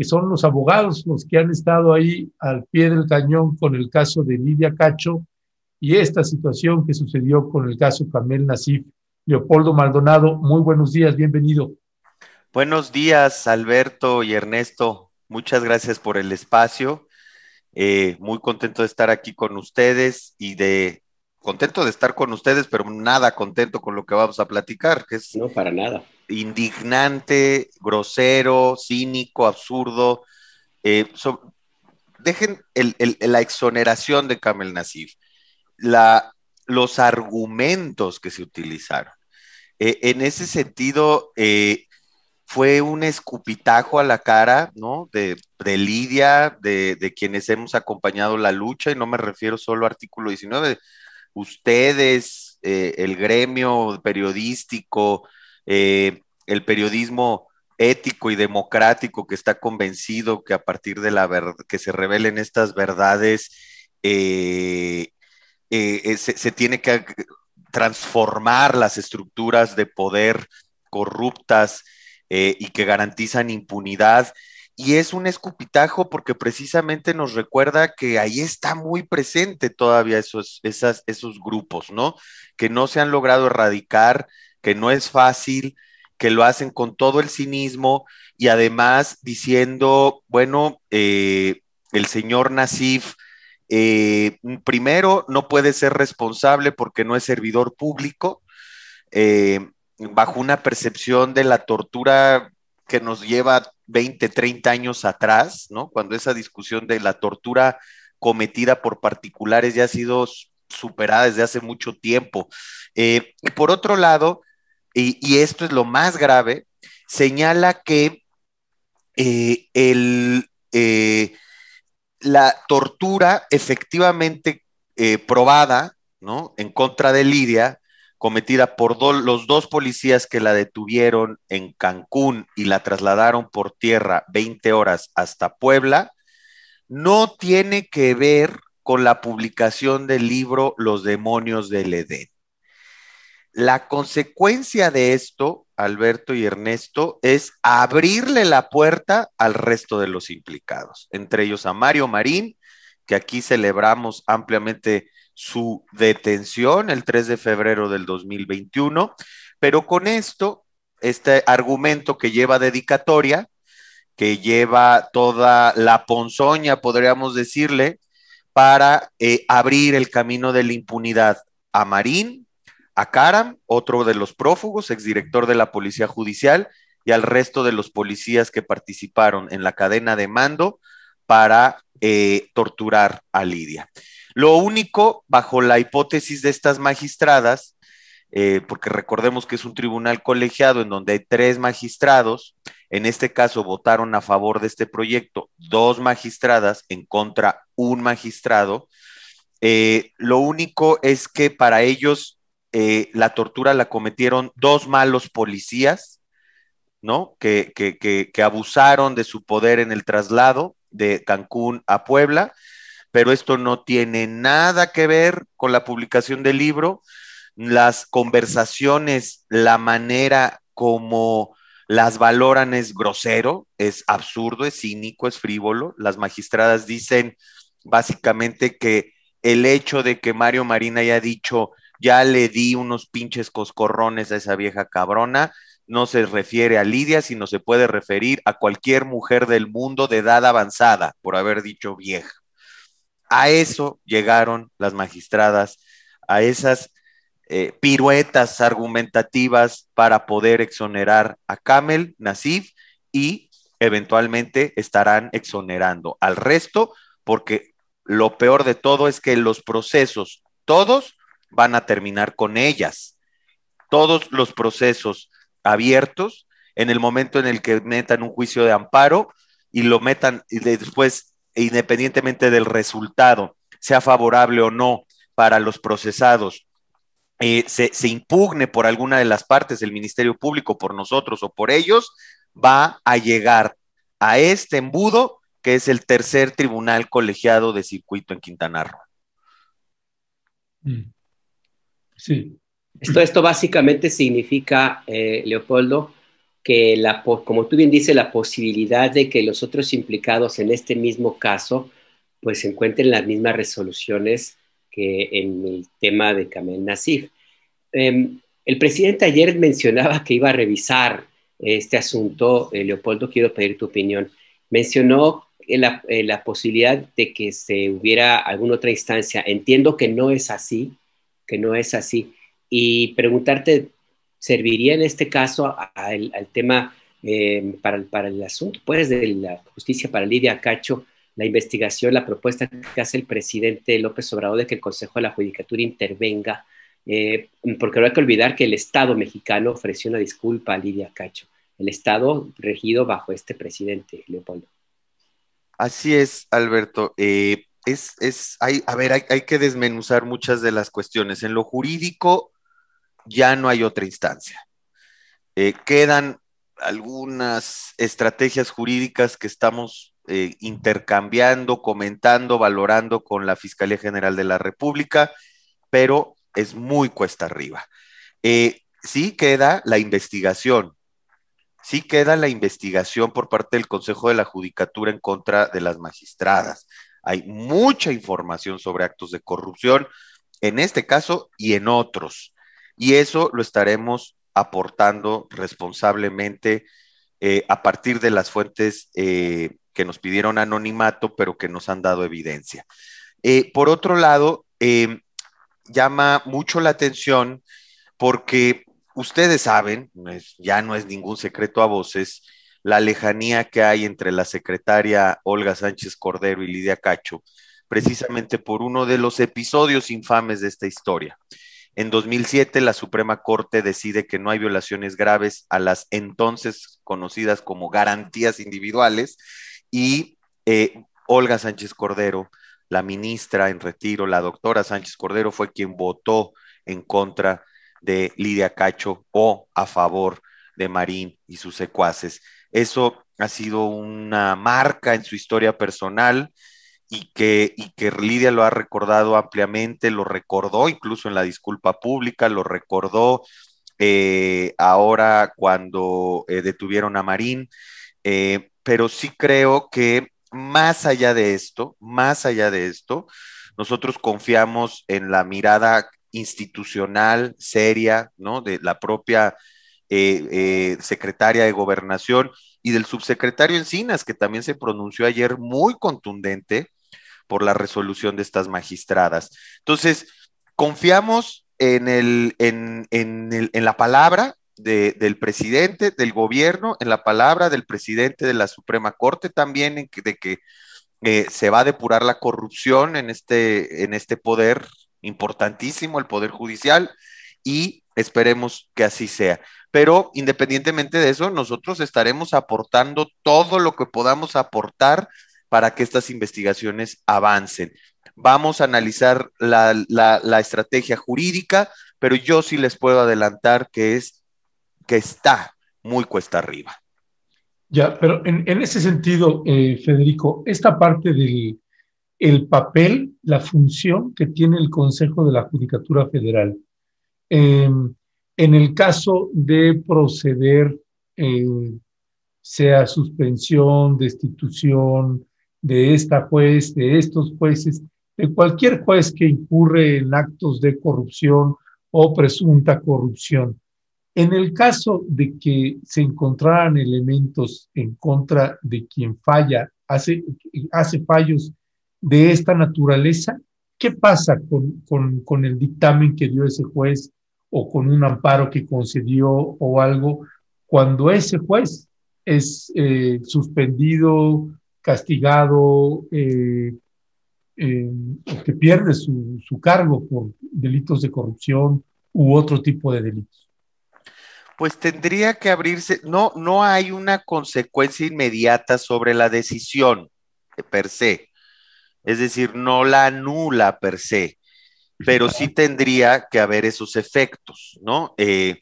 que son los abogados los que han estado ahí al pie del cañón con el caso de Lidia Cacho y esta situación que sucedió con el caso Camel Nasif. Leopoldo Maldonado, muy buenos días, bienvenido. Buenos días, Alberto y Ernesto. Muchas gracias por el espacio. Eh, muy contento de estar aquí con ustedes y de contento de estar con ustedes, pero nada contento con lo que vamos a platicar, que es... No, para nada. Indignante, grosero, cínico, absurdo. Eh, dejen el, el, la exoneración de Kamel Nasif, la, los argumentos que se utilizaron. Eh, en ese sentido, eh, fue un escupitajo a la cara, ¿no? De, de Lidia, de, de, quienes hemos acompañado la lucha, y no me refiero solo a artículo 19, ustedes, eh, el gremio periodístico, eh, el periodismo ético y democrático que está convencido que a partir de la verdad, que se revelen estas verdades, eh, se, tiene que transformar las estructuras de poder corruptas y que garantizan impunidad y es un escupitajo porque precisamente nos recuerda que ahí está muy presente todavía esos, esos grupos, ¿no? Que no se han logrado erradicar, que no es fácil, que lo hacen con todo el cinismo y además diciendo, bueno, eh, el señor Nasif, eh, primero, no puede ser responsable porque no es servidor público, eh, bajo una percepción de la tortura que nos lleva 20, 30 años atrás, ¿no? Cuando esa discusión de la tortura cometida por particulares ya ha sido superada desde hace mucho tiempo. Eh, y por otro lado, y, esto es lo más grave, señala que eh, eh, la tortura efectivamente probada, ¿no? En contra de Lidia, cometida por los dos policías que la detuvieron en Cancún y la trasladaron por tierra 20 horas hasta Puebla, no tiene que ver con la publicación del libro Los demonios del Edén. La consecuencia de esto, Alberto y Ernesto, es abrirle la puerta al resto de los implicados, entre ellos a Mario Marín, que aquí celebramos ampliamente su detención el 3 de febrero del 2021, pero con esto, este argumento que lleva dedicatoria, que lleva toda la ponzoña, podríamos decirle, para eh, abrir el camino de la impunidad a Marín, a Karam, otro de los prófugos, exdirector de la Policía Judicial, y al resto de los policías que participaron en la cadena de mando para eh, torturar a Lidia. Lo único, bajo la hipótesis de estas magistradas, eh, porque recordemos que es un tribunal colegiado en donde hay tres magistrados, en este caso votaron a favor de este proyecto dos magistradas, en contra un magistrado. Eh, lo único es que para ellos eh, la tortura la cometieron dos malos policías, ¿no? que abusaron de su poder en el traslado de Cancún a Puebla pero esto no tiene nada que ver con la publicación del libro. Las conversaciones, la manera como las valoran es grosero, es absurdo, es cínico, es frívolo. Las magistradas dicen básicamente que el hecho de que Mario Marina haya dicho, ya le di unos pinches coscorrones a esa vieja cabrona, no se refiere a Lidia, sino se puede referir a cualquier mujer del mundo de edad avanzada por haber dicho vieja. A eso llegaron las magistradas, a esas eh, piruetas argumentativas para poder exonerar a Camel, Nasif y eventualmente estarán exonerando al resto, porque lo peor de todo es que los procesos, todos van a terminar con ellas. Todos los procesos abiertos, en el momento en el que metan un juicio de amparo y lo metan y después e independientemente del resultado, sea favorable o no para los procesados, eh, se, impugne por alguna de las partes del Ministerio Público, por nosotros o por ellos, va a llegar a este embudo que es el tercer tribunal colegiado de circuito en Quintana Roo. Mm. Sí. Esto, esto básicamente significa, eh, Leopoldo, que, la, como tú bien dices, la posibilidad de que los otros implicados en este mismo caso pues encuentren las mismas resoluciones que en el tema de Kamel Nasif. Em, el presidente ayer mencionaba que iba a revisar este asunto. Eh, Leopoldo, quiero pedir tu opinión. Mencionó eh, la, eh, la, posibilidad de que se hubiera alguna otra instancia. Entiendo que no es así, que no es así. Y preguntarte serviría en este caso al tema eh, para, el asunto, pues, de la justicia para Lidia Cacho, la investigación, la propuesta que hace el presidente López Obrador de que el Consejo de la Judicatura intervenga, eh, porque no hay que olvidar que el Estado mexicano ofreció una disculpa a Lidia Cacho, el Estado regido bajo este presidente, Leopoldo. Así es, Alberto. Eh, es, es hay, a ver, hay, hay que desmenuzar muchas de las cuestiones. En lo jurídico, ya no hay otra instancia. Eh, quedan algunas estrategias jurídicas que estamos eh, intercambiando, comentando, valorando con la Fiscalía General de la República, pero es muy cuesta arriba. Eh, sí queda la investigación, sí queda la investigación por parte del Consejo de la Judicatura en contra de las magistradas. Hay mucha información sobre actos de corrupción en este caso y en otros y eso lo estaremos aportando responsablemente eh, a partir de las fuentes eh, que nos pidieron anonimato, pero que nos han dado evidencia. Eh, por otro lado, llama mucho la atención porque ustedes saben, ya no es ningún secreto a voces, la lejanía que hay entre la secretaria Olga Sánchez Cordero y Lidia Cacho, precisamente por uno de los episodios infames de esta historia. En 2007, la Suprema Corte decide que no hay violaciones graves a las entonces conocidas como garantías individuales y eh, Olga Sánchez Cordero, la ministra en retiro, la doctora Sánchez Cordero, fue quien votó en contra de Lidia Cacho o a favor de Marín y sus secuaces. Eso ha sido una marca en su historia personal y que, y que Lidia lo ha recordado ampliamente, lo recordó incluso en la disculpa pública, lo recordó eh, ahora cuando eh, detuvieron a Marín, eh, pero sí creo que más allá de esto, más allá de esto, nosotros confiamos en la mirada institucional, seria, ¿no? De la propia secretaria de gobernación y del subsecretario Encinas, que también se pronunció ayer muy contundente, por la resolución de estas magistradas. Entonces, confiamos en, el, en, en, en la palabra de, del presidente, del gobierno, en la palabra del presidente de la Suprema Corte también, en de que eh, se va a depurar la corrupción en este, en este poder importantísimo, el Poder Judicial, y esperemos que así sea. Pero independientemente de eso, nosotros estaremos aportando todo lo que podamos aportar para que estas investigaciones avancen. Vamos a analizar la, estrategia jurídica, pero yo sí les puedo adelantar que es que está muy cuesta arriba. Ya, pero en, ese sentido, eh, Federico, esta parte del el papel, la función que tiene el Consejo de la Judicatura Federal, em, en el caso de proceder, eh, sea suspensión, destitución, de esta juez, de estos jueces, de cualquier juez que incurre en actos de corrupción o presunta corrupción. En el caso de que se encontraran elementos en contra de quien falla, hace, hace fallos de esta naturaleza, ¿qué pasa con, el dictamen que dio ese juez o con un amparo que concedió o algo cuando ese juez es eh, suspendido, castigado eh, eh, que pierde su, cargo por delitos de corrupción u otro tipo de delitos pues tendría que abrirse, no, no hay una consecuencia inmediata sobre la decisión per se, es decir, no la anula per se, pero sí tendría que haber esos efectos, ¿no? Eh,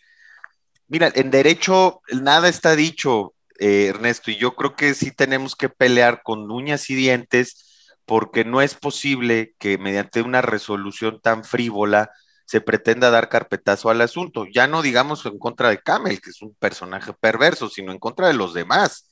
mira, en derecho nada está dicho, eh, Ernesto, y yo creo que sí tenemos que pelear con uñas y dientes porque no es posible que mediante una resolución tan frívola se pretenda dar carpetazo al asunto. Ya no digamos en contra de Camel, que es un personaje perverso, sino en contra de los demás,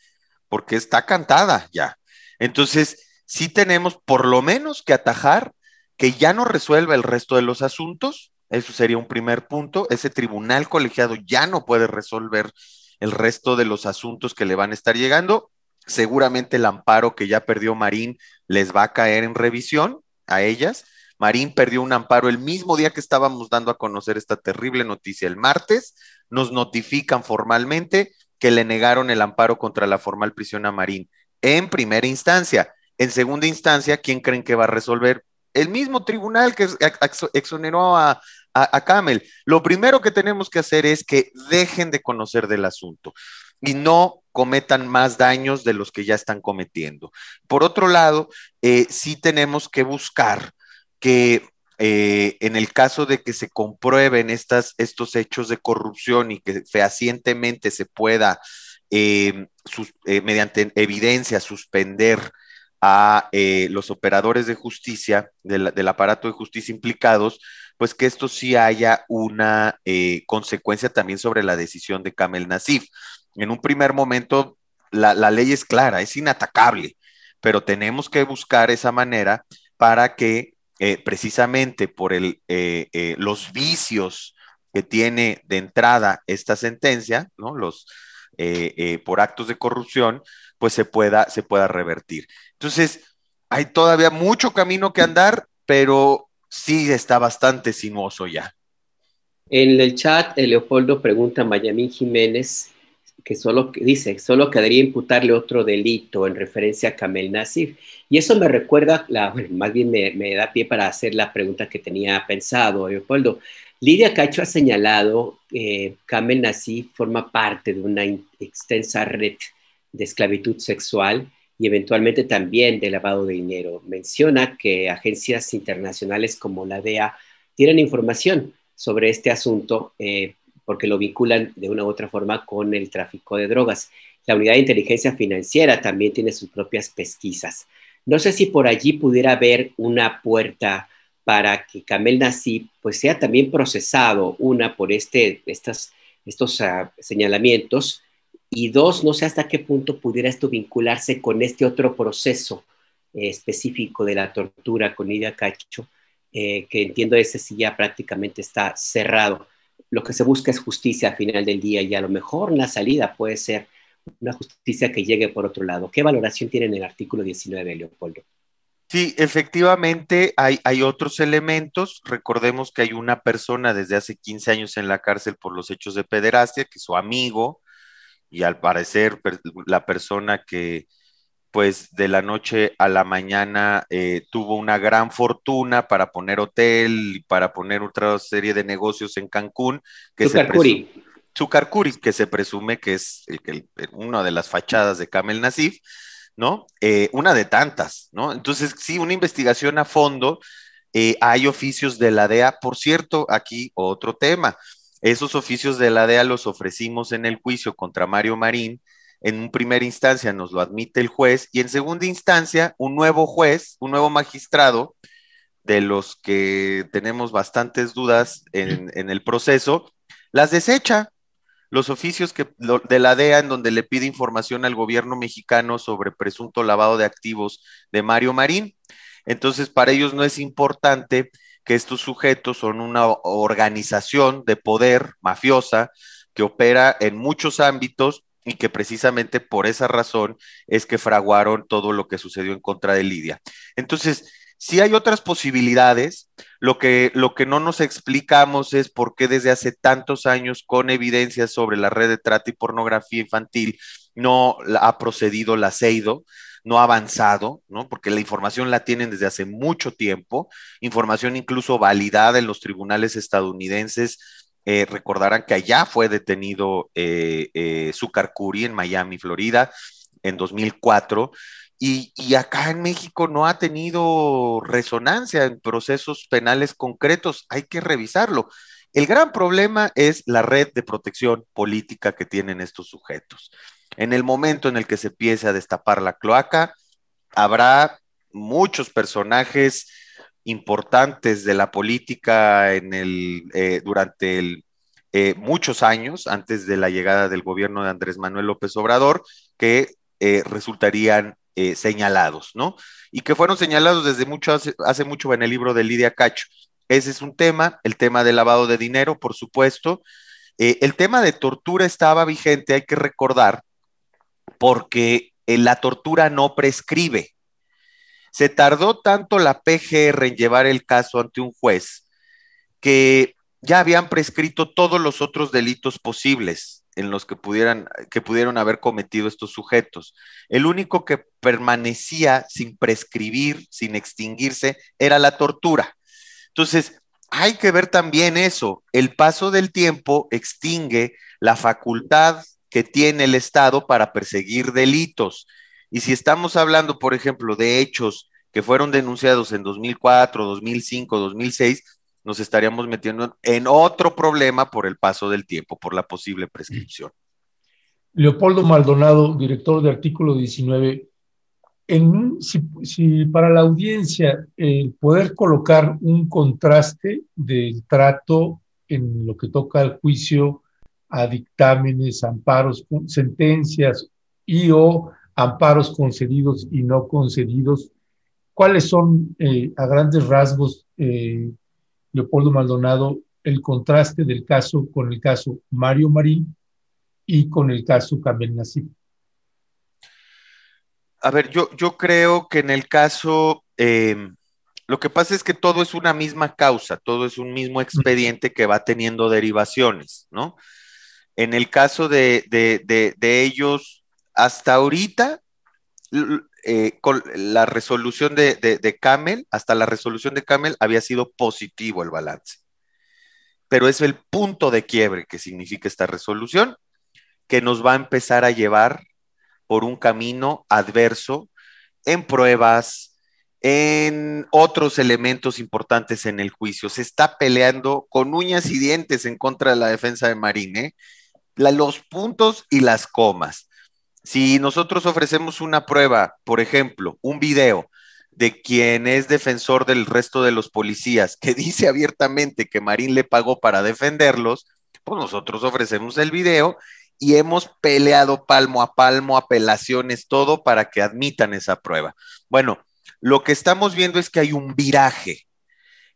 porque está cantada ya. Entonces, sí tenemos por lo menos que atajar que ya no resuelva el resto de los asuntos. Eso sería un primer punto. Ese tribunal colegiado ya no puede resolver el resto de los asuntos que le van a estar llegando. Seguramente el amparo que ya perdió Marín les va a caer en revisión a ellas. Marín perdió un amparo el mismo día que estábamos dando a conocer esta terrible noticia. El martes nos notifican formalmente que le negaron el amparo contra la formal prisión a Marín en primera instancia. En segunda instancia, ¿quién creen que va a resolver? El mismo tribunal que exoneró a, a, Camel. Lo primero que tenemos que hacer es que dejen de conocer del asunto y no cometan más daños de los que ya están cometiendo. Por otro lado, eh, sí tenemos que buscar que eh, en el caso de que se comprueben estas, estos hechos de corrupción y que fehacientemente se pueda, eh, mediante evidencia, suspender a eh, los operadores de justicia, del, aparato de justicia implicados, pues que esto sí haya una eh, consecuencia también sobre la decisión de Kamel Nasif. En un primer momento, la, ley es clara, es inatacable, pero tenemos que buscar esa manera para que eh, precisamente por los vicios que tiene de entrada esta sentencia, ¿no? Los, por actos de corrupción, pues se pueda, se pueda revertir. Entonces, hay todavía mucho camino que andar, pero sí está bastante sinuoso ya. En el chat, Leopoldo pregunta a Mayamín Jiménez que solo dice, solo quedaría imputarle otro delito en referencia a camel Nasif. Y eso me recuerda, la, más bien me, da pie para hacer la pregunta que tenía pensado, Leopoldo. Lidia Cacho ha señalado que eh, Camel Kamel forma parte de una extensa red de esclavitud sexual y eventualmente también de lavado de dinero. Menciona que agencias internacionales como la DEA tienen información sobre este asunto eh, porque lo vinculan de una u otra forma con el tráfico de drogas. La unidad de inteligencia financiera también tiene sus propias pesquisas. No sé si por allí pudiera haber una puerta para que Kamel Nassib pues, sea también procesado, una por este, estas, estos ah, señalamientos, y dos, no sé hasta qué punto pudiera esto vincularse con este otro proceso eh, específico de la tortura con Ida Cacho, eh, que entiendo ese sí ya prácticamente está cerrado. Lo que se busca es justicia al final del día y a lo mejor la salida puede ser una justicia que llegue por otro lado. ¿Qué valoración tiene en el artículo 19, Leopoldo? Sí, efectivamente hay, hay, otros elementos. Recordemos que hay una persona desde hace 15 años en la cárcel por los hechos de pederastia, que su amigo y al parecer la persona que pues de la noche a la mañana eh, tuvo una gran fortuna para poner hotel, y para poner otra serie de negocios en Cancún. Que Zucarcuri. Se Zucarcuri, que se presume que es una de las fachadas de Kamel Nasif, ¿no? Eh, una de tantas, ¿no? Entonces, sí, una investigación a fondo. Eh, hay oficios de la DEA, por cierto, aquí otro tema. Esos oficios de la DEA los ofrecimos en el juicio contra Mario Marín. En primera instancia nos lo admite el juez y en segunda instancia un nuevo juez, un nuevo magistrado, de los que tenemos bastantes dudas en, el proceso, las desecha. Los oficios que, de la DEA en donde le pide información al gobierno mexicano sobre presunto lavado de activos de Mario Marín. Entonces, para ellos no es importante que estos sujetos son una organización de poder mafiosa que opera en muchos ámbitos y que precisamente por esa razón es que fraguaron todo lo que sucedió en contra de Lidia. Entonces, si hay otras posibilidades, lo que, lo que no nos explicamos es por qué desde hace tantos años con evidencia sobre la red de trata y pornografía infantil no ha procedido la SEIDO, no ha avanzado, ¿no? Porque la información la tienen desde hace mucho tiempo, información incluso validada en los tribunales estadounidenses. Eh, recordarán que allá fue detenido eh, eh en Miami, Florida, en 2004. Y, y, acá en México no ha tenido resonancia en procesos penales concretos. Hay que revisarlo. El gran problema es la red de protección política que tienen estos sujetos. En el momento en el que se empiece a destapar la cloaca, habrá muchos personajes importantes de la política en el, eh, durante eh, muchos años antes de la llegada del gobierno de Andrés Manuel López Obrador que eh, resultarían señalados, ¿no? Y que fueron señalados desde mucho hace, hace mucho en el libro de Lidia Cacho. Ese es un tema, el tema del lavado de dinero, por supuesto. el tema de tortura estaba vigente, hay que recordar, porque eh, la tortura no prescribe. Se tardó tanto la PGR en llevar el caso ante un juez que ya habían prescrito todos los otros delitos posibles en los que pudieran que pudieron haber cometido estos sujetos. El único que permanecía sin prescribir, sin extinguirse, era la tortura. Entonces, hay que ver también eso. El paso del tiempo extingue la facultad que tiene el Estado para perseguir delitos. Y si estamos hablando, por ejemplo, de hechos que fueron denunciados en 2004, 2005, 2006, nos estaríamos metiendo en otro problema por el paso del tiempo, por la posible prescripción. Leopoldo Maldonado, director de artículo 19, en, si, para la audiencia poder colocar un contraste del trato en lo que toca al juicio a dictámenes, amparos, sentencias y o amparos concedidos y no concedidos. ¿Cuáles son eh, a grandes rasgos, eh, Leopoldo Maldonado, el contraste del caso con el caso Mario Marín y con el caso Camel Nací? A ver, yo, yo creo que en el caso, em, lo que pasa es que todo es una misma causa, todo es un mismo expediente que va teniendo derivaciones, ¿no? En el caso de, ellos, hasta ahorita, eh, con la resolución de, Camel, hasta la resolución de Camel había sido positivo el balance. Pero es el punto de quiebre que significa esta resolución, que nos va a empezar a llevar por un camino adverso en pruebas, en otros elementos importantes en el juicio. Se está peleando con uñas y dientes en contra de la defensa de Marín. ¿eh? los puntos y las comas. Si nosotros ofrecemos una prueba, por ejemplo, un video de quien es defensor del resto de los policías, que dice abiertamente que Marín le pagó para defenderlos, pues nosotros ofrecemos el video y hemos peleado palmo a palmo, apelaciones, todo para que admitan esa prueba. Bueno, lo que estamos viendo es que hay un viraje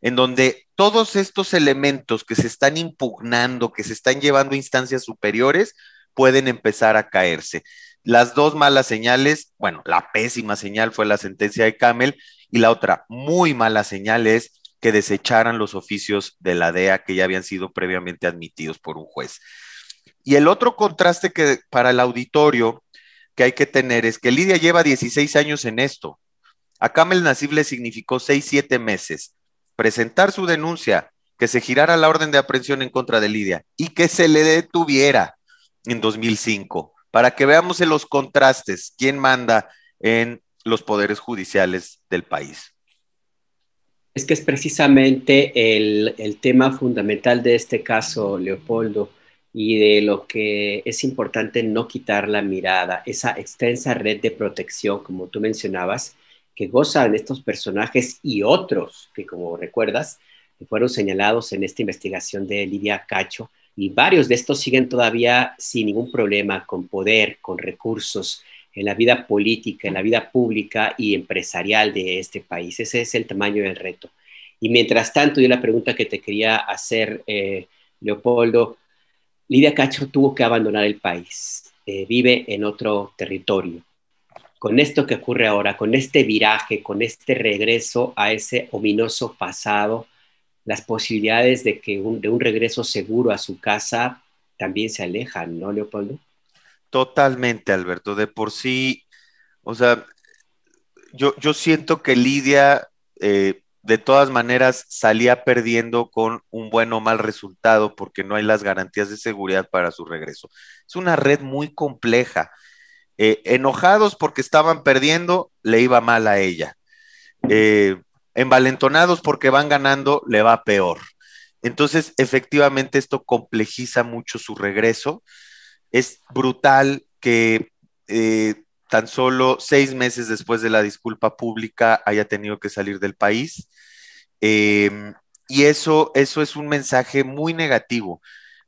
en donde todos estos elementos que se están impugnando, que se están llevando a instancias superiores, pueden empezar a caerse. Las dos malas señales, bueno, la pésima señal fue la sentencia de Camel y la otra muy mala señal es que desecharan los oficios de la DEA que ya habían sido previamente admitidos por un juez. Y el otro contraste que para el auditorio que hay que tener es que Lidia lleva 16 años en esto. A Camel Nasib le significó 6, 7 meses presentar su denuncia, que se girara la orden de aprehensión en contra de Lidia y que se le detuviera en 2005, para que veamos en los contrastes, quién manda en los poderes judiciales del país. Es que es precisamente el, el tema fundamental de este caso, Leopoldo, y de lo que es importante no quitar la mirada, esa extensa red de protección, como tú mencionabas, que gozan estos personajes y otros que, como recuerdas, fueron señalados en esta investigación de Lidia Cacho, y varios de estos siguen todavía sin ningún problema con poder, con recursos en la vida política, en la vida pública y empresarial de este país. Ese es el tamaño del reto. Y mientras tanto, yo la pregunta que te quería hacer, eh, Leopoldo, Lidia Cacho tuvo que abandonar el país, eh, vive en otro territorio con esto que ocurre ahora, con este viraje, con este regreso a ese ominoso pasado, las posibilidades de, que un, de un regreso seguro a su casa también se alejan, ¿no, Leopoldo? Totalmente, Alberto. De por sí, o sea, yo, yo siento que Lidia, eh, de todas maneras, salía perdiendo con un buen o mal resultado porque no hay las garantías de seguridad para su regreso. Es una red muy compleja eh, enojados porque estaban perdiendo, le iba mal a ella. Eh, envalentonados porque van ganando, le va peor. Entonces, efectivamente, esto complejiza mucho su regreso. Es brutal que eh, tan solo seis meses después de la disculpa pública haya tenido que salir del país. Em, y eso, eso es un mensaje muy negativo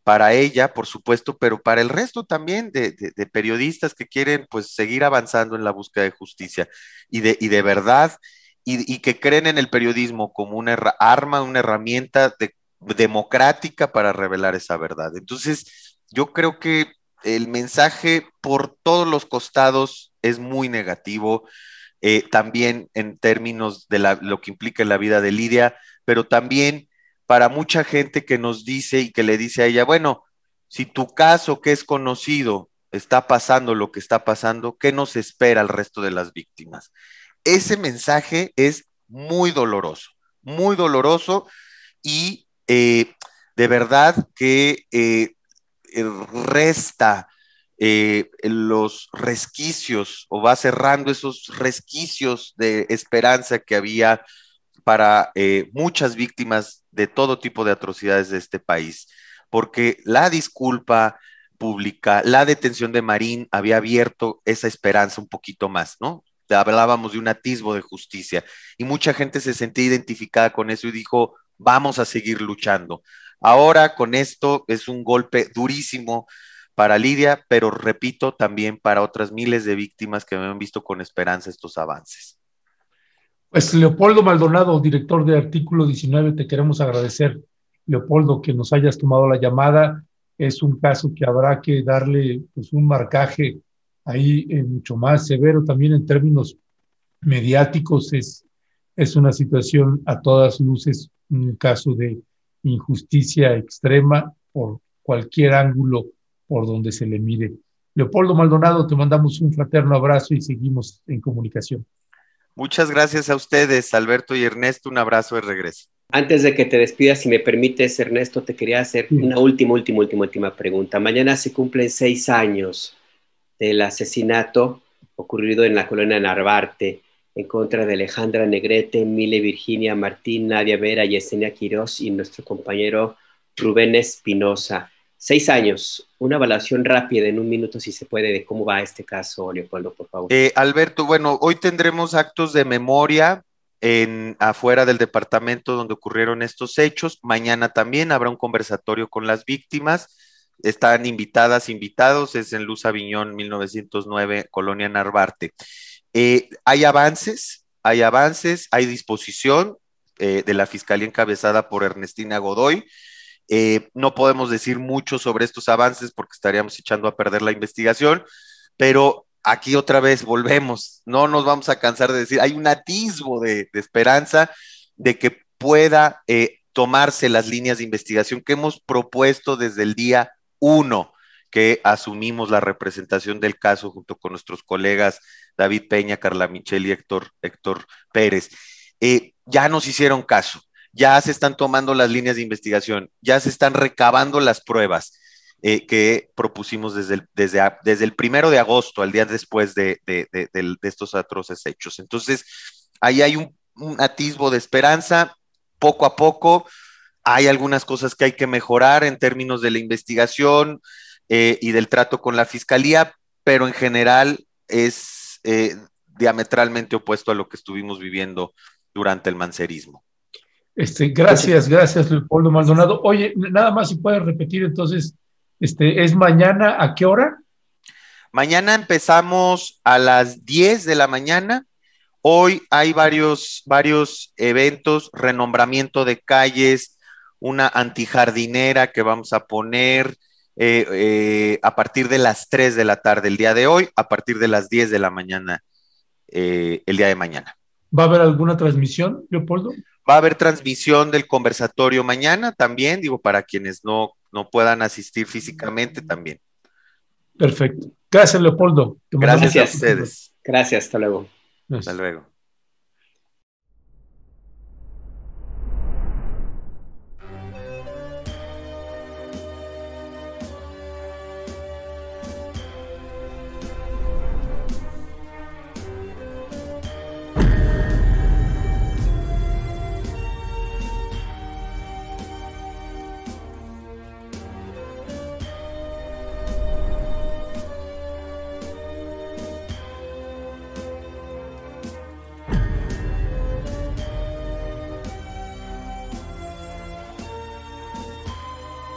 para ella, por supuesto, pero para el resto también de, periodistas que quieren pues seguir avanzando en la búsqueda de justicia y de, y de verdad y, que creen en el periodismo como una arma, una herramienta democrática para revelar esa verdad. Entonces, yo creo que el mensaje por todos los costados es muy negativo, eh, también en términos de lo que implica en la vida de Lidia, pero también para mucha gente que nos dice y que le dice a ella, bueno, si tu caso que es conocido está pasando lo que está pasando, ¿qué nos espera al resto de las víctimas? Ese mensaje es muy doloroso, muy doloroso y eh, de verdad que eh, eh, resta los resquicios o va cerrando esos resquicios de esperanza que había para eh, muchas víctimas de todo tipo de atrocidades de este país, porque la disculpa pública, la detención de Marín había abierto esa esperanza un poquito más, ¿no? Hablábamos de un atisbo de justicia y mucha gente se sentía identificada con eso y dijo, vamos a seguir luchando. Ahora con esto es un golpe durísimo para Lidia, pero repito, también para otras miles de víctimas que me han visto con esperanza estos avances. Pues Leopoldo Maldonado, director de Artículo 19, te queremos agradecer, Leopoldo, que nos hayas tomado la llamada. Es un caso que habrá que darle pues, un marcaje ahí mucho más severo también en términos mediáticos. Es, es una situación a todas luces, un caso de injusticia extrema por cualquier ángulo por donde se le mire. Leopoldo Maldonado, te mandamos un fraterno abrazo y seguimos en comunicación. Muchas gracias a ustedes, Alberto y Ernesto. Un abrazo de regreso. Antes de que te despidas, si me permites, Ernesto, te quería hacer una última, última, última, última pregunta. Mañana se cumplen seis años del asesinato ocurrido en la colonia Narvarte en contra de Alejandra Negrete, Mile Virginia Martín, Nadia Vera, Yesenia Quirós y nuestro compañero Rubén Espinosa. Seis años. Una evaluación rápida en un minuto, si se puede, de cómo va este caso, Leopoldo, por favor. Eh, Alberto, bueno, hoy tendremos actos de memoria afuera del departamento donde ocurrieron estos hechos. Mañana también habrá un conversatorio con las víctimas. Están invitadas, invitados, es en Luz Aviñón, 1909, Colonia Narvarte. Eh, hay avances, hay avances, hay disposición eh, de la fiscalía encabezada por Ernestina Godoy eh, no podemos decir mucho sobre estos avances porque estaríamos echando a perder la investigación, pero aquí otra vez volvemos, no nos vamos a cansar de decir, hay un atisbo de, esperanza de que pueda eh, tomarse las líneas de investigación que hemos propuesto desde el día uno que asumimos la representación del caso junto con nuestros colegas David Peña, Carla Michel y Héctor, Pérez. Eh, ya nos hicieron caso, ya se están tomando las líneas de investigación, ya se están recabando las pruebas eh, que propusimos desde el, desde, el primero de agosto, al día después de, estos atroces hechos. Entonces, ahí hay un, atisbo de esperanza, poco a poco. Hay algunas cosas que hay que mejorar en términos de la investigación eh, y del trato con la fiscalía, pero en general es eh, diametralmente opuesto a lo que estuvimos viviendo durante el mancerismo. Este, gracias, gracias, Leopoldo Maldonado. Oye, nada más si puedes repetir entonces, este, ¿es mañana a qué hora? Mañana empezamos a las 10 de la mañana. Hoy hay varios, varios eventos, renombramiento de calles, una antijardinera que vamos a poner eh, eh, a partir de las 3 de la tarde el día de hoy, a partir de las 10 de la mañana eh, el día de mañana. ¿Va a haber alguna transmisión, Leopoldo? Va a haber transmisión del conversatorio mañana también, digo, para quienes no, no puedan asistir físicamente también. Perfecto. Gracias, Leopoldo. Gracias, a ustedes. Gracias, hasta luego. Hasta luego.